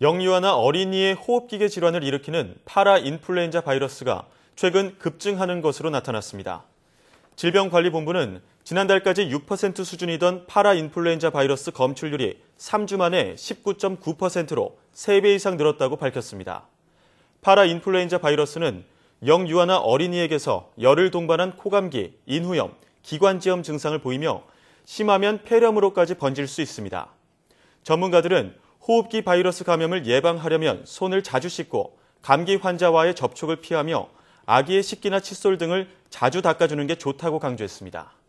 영유아나 어린이의 호흡기계 질환을 일으키는 파라인플루엔자 바이러스가 최근 급증하는 것으로 나타났습니다. 질병관리본부는 지난달까지 6% 수준이던 파라인플루엔자 바이러스 검출률이 3주 만에 19.9%로 3배 이상 늘었다고 밝혔습니다. 파라인플루엔자 바이러스는 영유아나 어린이에게서 열을 동반한 코감기, 인후염, 기관지염 증상을 보이며 심하면 폐렴으로까지 번질 수 있습니다. 전문가들은 호흡기 바이러스 감염을 예방하려면 손을 자주 씻고 감기 환자와의 접촉을 피하며 아기의 식기나 칫솔 등을 자주 닦아주는 게 좋다고 강조했습니다.